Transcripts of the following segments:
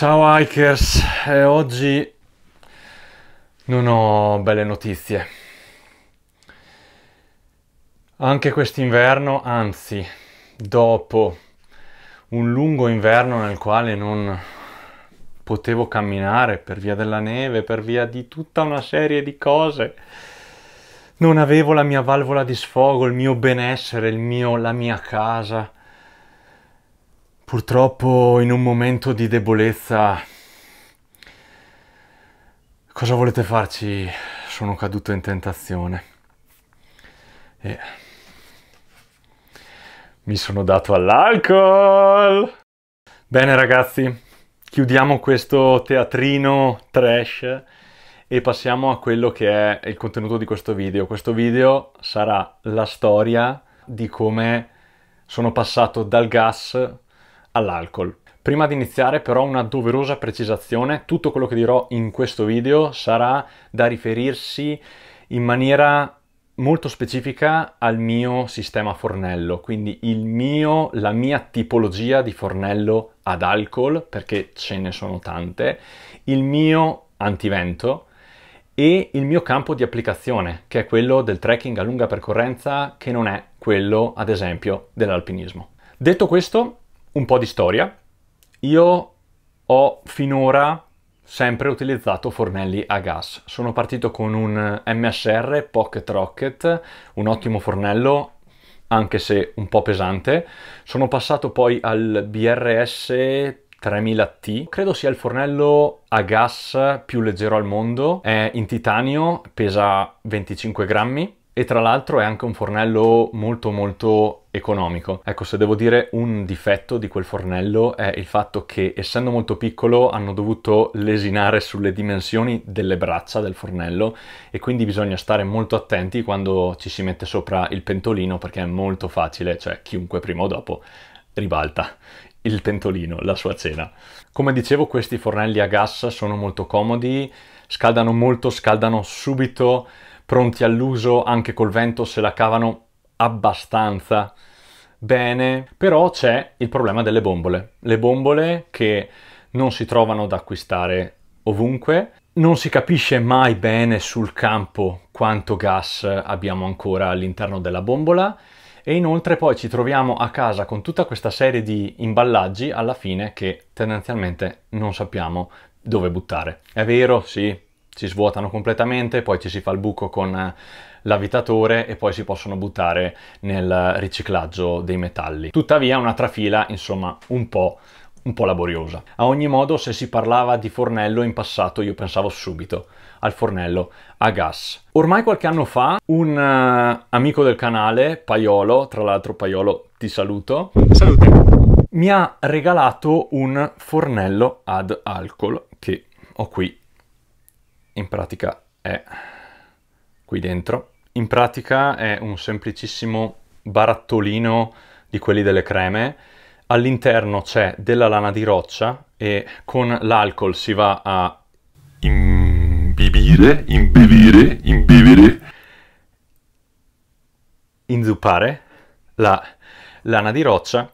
Ciao hikers, eh, oggi non ho belle notizie. Anche quest'inverno, anzi, dopo un lungo inverno nel quale non potevo camminare per via della neve, per via di tutta una serie di cose, non avevo la mia valvola di sfogo, il mio benessere, il mio, la mia casa, Purtroppo in un momento di debolezza cosa volete farci? Sono caduto in tentazione e mi sono dato all'alcol. Bene ragazzi, chiudiamo questo teatrino trash e passiamo a quello che è il contenuto di questo video. Questo video sarà la storia di come sono passato dal gas all'alcol. Prima di iniziare però una doverosa precisazione, tutto quello che dirò in questo video sarà da riferirsi in maniera molto specifica al mio sistema fornello, quindi mio, la mia tipologia di fornello ad alcol, perché ce ne sono tante, il mio antivento e il mio campo di applicazione, che è quello del trekking a lunga percorrenza, che non è quello, ad esempio, dell'alpinismo. Detto questo, un po' di storia. Io ho finora sempre utilizzato fornelli a gas. Sono partito con un MSR Pocket Rocket, un ottimo fornello anche se un po' pesante. Sono passato poi al BRS 3000T, credo sia il fornello a gas più leggero al mondo, è in titanio, pesa 25 grammi e tra l'altro è anche un fornello molto molto economico. Ecco, se devo dire un difetto di quel fornello è il fatto che essendo molto piccolo hanno dovuto lesinare sulle dimensioni delle braccia del fornello e quindi bisogna stare molto attenti quando ci si mette sopra il pentolino perché è molto facile, cioè chiunque prima o dopo ribalta il pentolino, la sua cena. Come dicevo, questi fornelli a gas sono molto comodi, scaldano molto, scaldano subito pronti all'uso anche col vento se la cavano abbastanza bene, però c'è il problema delle bombole. Le bombole che non si trovano da acquistare ovunque, non si capisce mai bene sul campo quanto gas abbiamo ancora all'interno della bombola e inoltre poi ci troviamo a casa con tutta questa serie di imballaggi alla fine che tendenzialmente non sappiamo dove buttare. È vero, sì, si svuotano completamente, poi ci si fa il buco con eh, l'avitatore e poi si possono buttare nel riciclaggio dei metalli. Tuttavia una trafila, insomma, un po' un po' laboriosa. A ogni modo, se si parlava di fornello in passato, io pensavo subito al fornello a gas. Ormai qualche anno fa, un uh, amico del canale, Paiolo, tra l'altro Paiolo ti saluto. Salute. Mi ha regalato un fornello ad alcol che ho qui in pratica è qui dentro. In pratica è un semplicissimo barattolino di quelli delle creme. All'interno c'è della lana di roccia e con l'alcol si va a imbibire, imbibire, imbibire, inzuppare la lana di roccia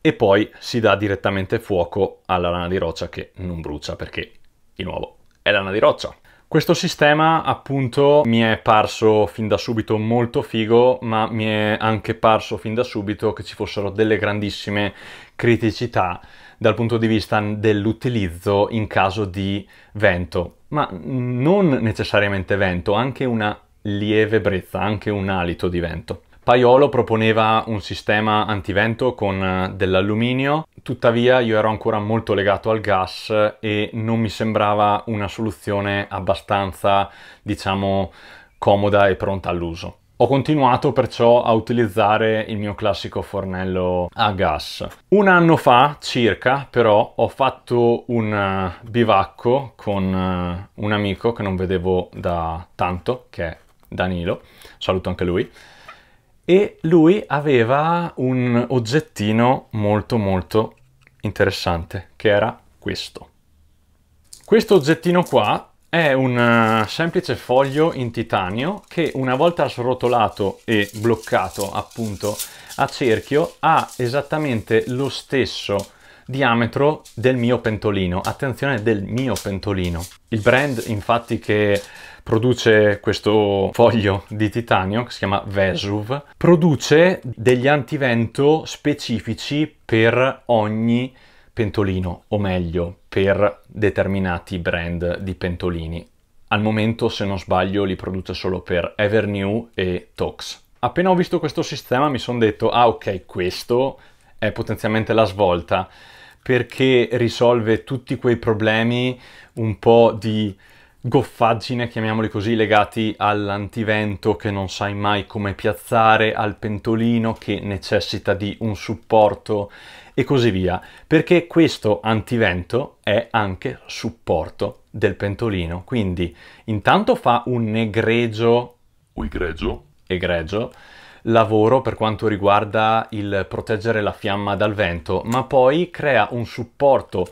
e poi si dà direttamente fuoco alla lana di roccia che non brucia perché, di nuovo, è lana di roccia. Questo sistema appunto mi è parso fin da subito molto figo, ma mi è anche parso fin da subito che ci fossero delle grandissime criticità dal punto di vista dell'utilizzo in caso di vento, ma non necessariamente vento, anche una lieve brezza, anche un alito di vento. Paiolo proponeva un sistema antivento con eh, dell'alluminio Tuttavia io ero ancora molto legato al gas e non mi sembrava una soluzione abbastanza, diciamo, comoda e pronta all'uso. Ho continuato perciò a utilizzare il mio classico fornello a gas. Un anno fa circa però ho fatto un eh, bivacco con eh, un amico che non vedevo da tanto, che è Danilo, saluto anche lui, e lui aveva un oggettino molto molto interessante, che era questo. Questo oggettino qua è un eh, semplice foglio in titanio che una volta srotolato e bloccato appunto a cerchio ha esattamente lo stesso diametro del mio pentolino. Attenzione del mio pentolino. Il brand infatti che produce questo foglio di titanio che si chiama Vesuv, produce degli antivento specifici per ogni pentolino, o meglio, per determinati brand di pentolini. Al momento, se non sbaglio, li produce solo per Evernew e Tox. Appena ho visto questo sistema mi sono detto, ah ok, questo è potenzialmente la svolta, perché risolve tutti quei problemi un po' di goffaggine, chiamiamoli così, legati all'antivento che non sai mai come piazzare, al pentolino che necessita di un supporto e così via, perché questo antivento è anche supporto del pentolino, quindi intanto fa un egregio, o egregio lavoro per quanto riguarda il proteggere la fiamma dal vento, ma poi crea un supporto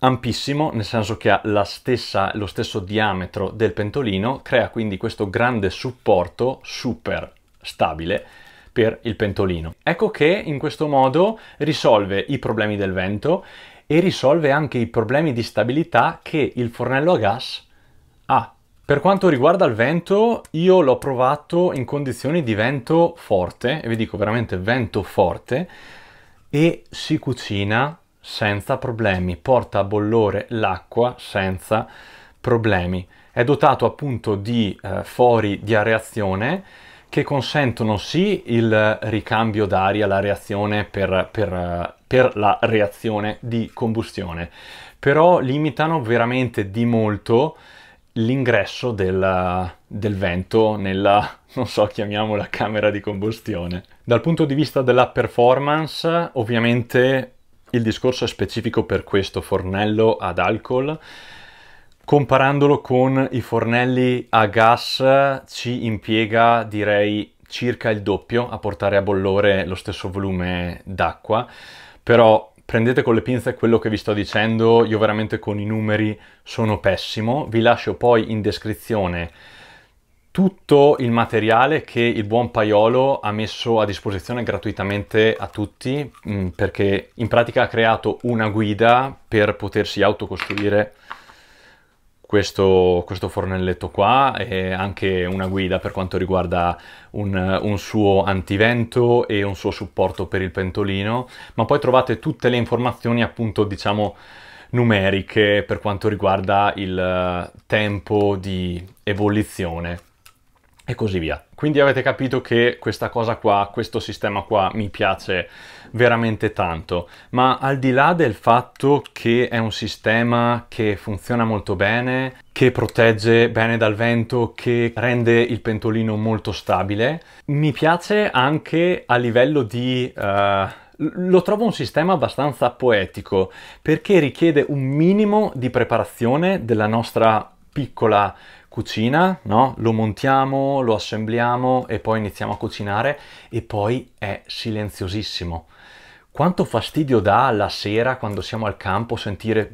ampissimo, nel senso che ha stessa, lo stesso diametro del pentolino, crea quindi questo grande supporto super stabile per il pentolino. Ecco che in questo modo risolve i problemi del vento e risolve anche i problemi di stabilità che il fornello a gas ha. Per quanto riguarda il vento, io l'ho provato in condizioni di vento forte, e vi dico veramente vento forte, e si cucina senza problemi, porta a bollore l'acqua senza problemi. È dotato appunto di eh, fori di areazione che consentono sì il ricambio d'aria, la reazione per, per, per, la reazione di combustione, però limitano veramente di molto l'ingresso del, del, vento nella, non so, chiamiamola camera di combustione. Dal punto di vista della performance, ovviamente il discorso è specifico per questo fornello ad alcol comparandolo con i fornelli a gas ci impiega direi circa il doppio a portare a bollore lo stesso volume d'acqua però prendete con le pinze quello che vi sto dicendo io veramente con i numeri sono pessimo vi lascio poi in descrizione tutto il materiale che il buon Paiolo ha messo a disposizione gratuitamente a tutti mm, perché in pratica ha creato una guida per potersi autocostruire questo, questo, fornelletto qua e anche una guida per quanto riguarda un, un, suo antivento e un suo supporto per il pentolino, ma poi trovate tutte le informazioni appunto diciamo numeriche per quanto riguarda il eh, tempo di ebollizione e così via. Quindi avete capito che questa cosa qua, questo sistema qua mi piace veramente tanto, ma al di là del fatto che è un sistema che funziona molto bene, che protegge bene dal vento, che rende il pentolino molto stabile, mi piace anche a livello di... Uh, lo trovo un sistema abbastanza poetico perché richiede un minimo di preparazione della nostra piccola cucina, no? lo montiamo, lo assembliamo e poi iniziamo a cucinare e poi è silenziosissimo. Quanto fastidio dà alla sera quando siamo al campo sentire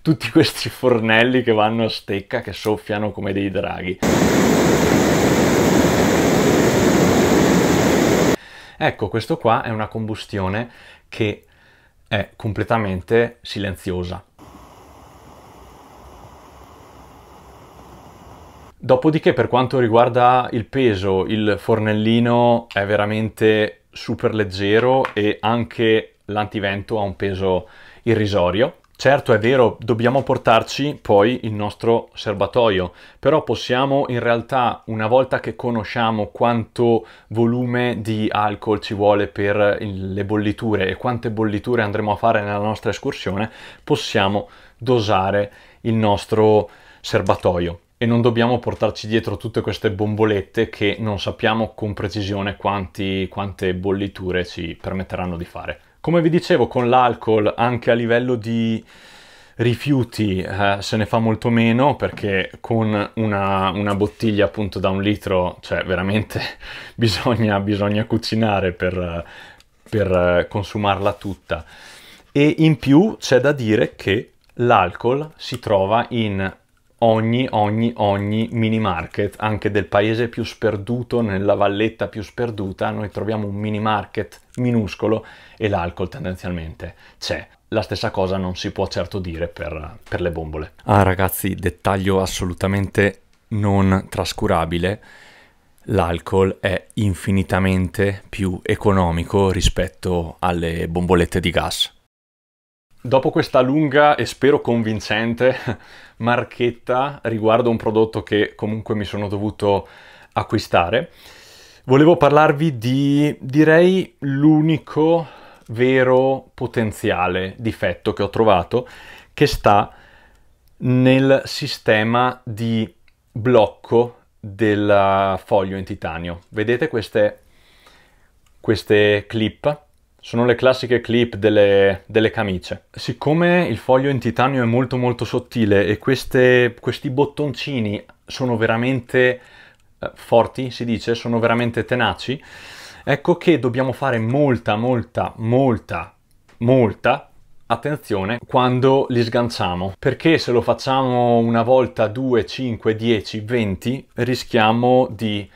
tutti questi fornelli che vanno a stecca, che soffiano come dei draghi. Ecco, questo qua è una combustione che è completamente silenziosa. Dopodiché per quanto riguarda il peso, il fornellino è veramente super leggero e anche l'antivento ha un peso irrisorio. Certo è vero, dobbiamo portarci poi il nostro serbatoio, però possiamo in realtà una volta che conosciamo quanto volume di alcol ci vuole per le bolliture e quante bolliture andremo a fare nella nostra escursione, possiamo dosare il nostro serbatoio e non dobbiamo portarci dietro tutte queste bombolette che non sappiamo con precisione quanti, quante bolliture ci permetteranno di fare. Come vi dicevo, con l'alcol anche a livello di rifiuti eh, se ne fa molto meno perché con una, una, bottiglia appunto da un litro, cioè veramente bisogna, bisogna cucinare per, per consumarla tutta. E in più c'è da dire che l'alcol si trova in ogni, ogni, ogni mini market, anche del paese più sperduto, nella valletta più sperduta, noi troviamo un mini market minuscolo e l'alcol tendenzialmente c'è. La stessa cosa non si può certo dire per, per le bombole. Ah ragazzi, dettaglio assolutamente non trascurabile, l'alcol è infinitamente più economico rispetto alle bombolette di gas. Dopo questa lunga e spero convincente marchetta riguardo un prodotto che comunque mi sono dovuto acquistare, volevo parlarvi di, direi, l'unico vero potenziale difetto che ho trovato che sta nel sistema di blocco del foglio in titanio. Vedete queste, queste clip? sono le classiche clip delle, delle, camicie. Siccome il foglio in titanio è molto molto sottile e queste, questi bottoncini sono veramente eh, forti, si dice, sono veramente tenaci, ecco che dobbiamo fare molta molta molta molta attenzione quando li sganciamo perché se lo facciamo una volta 2, 5, 10, 20 rischiamo di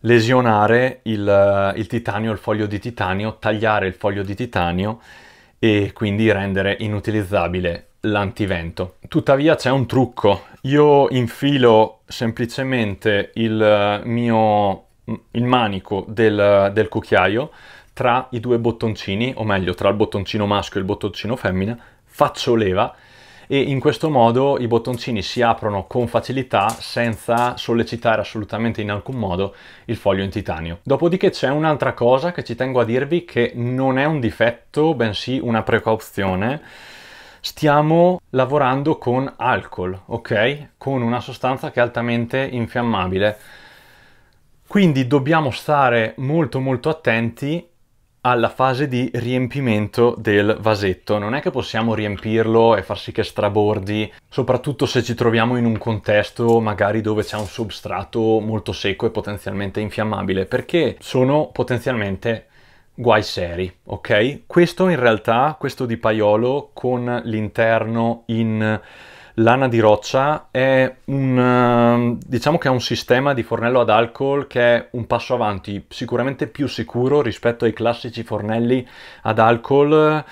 lesionare il, eh, il titanio, il foglio di titanio, tagliare il foglio di titanio e quindi rendere inutilizzabile l'antivento. Tuttavia c'è un trucco. Io infilo semplicemente il eh, mio il manico del, eh, del, cucchiaio tra i due bottoncini, o meglio tra il bottoncino maschio e il bottoncino femmina, faccio leva e in questo modo i bottoncini si aprono con facilità senza sollecitare assolutamente in alcun modo il foglio in titanio. Dopodiché c'è un'altra cosa che ci tengo a dirvi che non è un difetto bensì una precauzione stiamo lavorando con alcol, ok? Con una sostanza che è altamente infiammabile. Quindi dobbiamo stare molto molto attenti alla fase di riempimento del vasetto. Non è che possiamo riempirlo e far sì che strabordi, soprattutto se ci troviamo in un contesto magari dove c'è un substrato molto secco e potenzialmente infiammabile, perché sono potenzialmente guai seri, ok? Questo in realtà, questo di paiolo con l'interno in Lana di Roccia è un, ehm, diciamo è un sistema di fornello ad alcol che è un passo avanti, sicuramente più sicuro rispetto ai classici fornelli ad alcol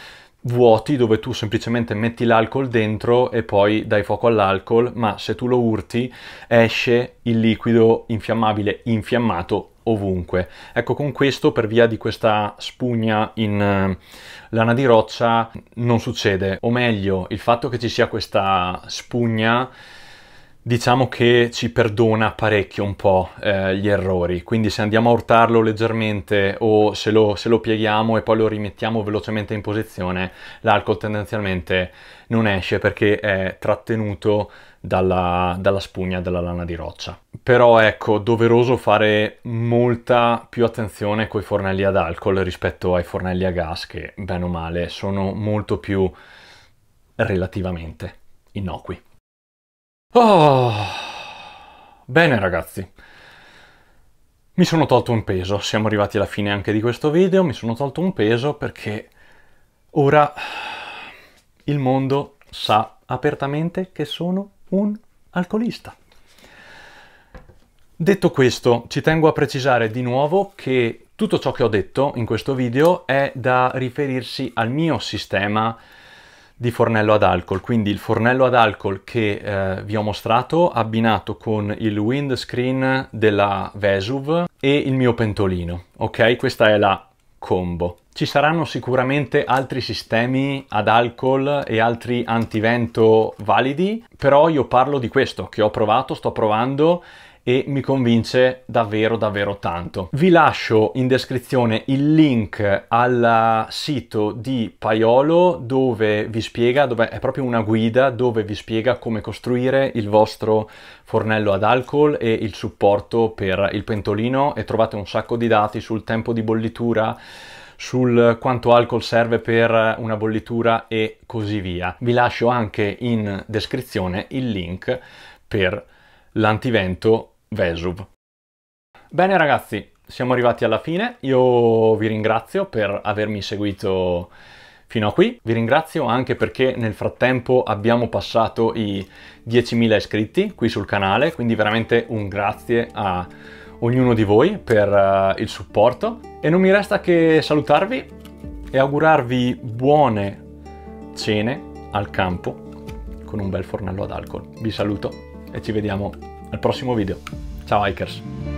vuoti dove tu semplicemente metti l'alcol dentro e poi dai fuoco all'alcol, ma se tu lo urti esce il liquido infiammabile infiammato ovunque. Ecco, con questo, per via di questa spugna in eh, lana di roccia, non succede. O meglio, il fatto che ci sia questa spugna diciamo che ci perdona parecchio un po' eh, gli errori, quindi se andiamo a urtarlo leggermente o se lo, se lo pieghiamo e poi lo rimettiamo velocemente in posizione, l'alcol tendenzialmente non esce perché è trattenuto dalla, dalla, spugna della lana di roccia. Però ecco, doveroso fare molta più attenzione con i fornelli ad alcol rispetto ai fornelli a gas che, bene o male, sono molto più relativamente innocui. Oh. Bene ragazzi, mi sono tolto un peso, siamo arrivati alla fine anche di questo video, mi sono tolto un peso perché ora il mondo sa apertamente che sono un alcolista. Detto questo, ci tengo a precisare di nuovo che tutto ciò che ho detto in questo video è da riferirsi al mio sistema di fornello ad alcol, quindi il fornello ad alcol che eh, vi ho mostrato abbinato con il windscreen della Vesuv e il mio pentolino, ok? Questa è la combo. Ci saranno sicuramente altri sistemi ad alcol e altri antivento validi, però io parlo di questo che ho provato, sto provando e mi convince davvero davvero tanto. Vi lascio in descrizione il link al sito di Paiolo dove vi spiega, dove è proprio una guida dove vi spiega come costruire il vostro fornello ad alcol e il supporto per il pentolino e trovate un sacco di dati sul tempo di bollitura sul quanto alcol serve per una bollitura e così via. Vi lascio anche in descrizione il link per l'antivento Vesuv. Bene ragazzi, siamo arrivati alla fine, io vi ringrazio per avermi seguito fino a qui, vi ringrazio anche perché nel frattempo abbiamo passato i 10.000 iscritti qui sul canale, quindi veramente un grazie a ognuno di voi per eh, il supporto e non mi resta che salutarvi e augurarvi buone cene al campo con un bel fornello ad alcol. Vi saluto e ci vediamo al prossimo video. Ciao hikers!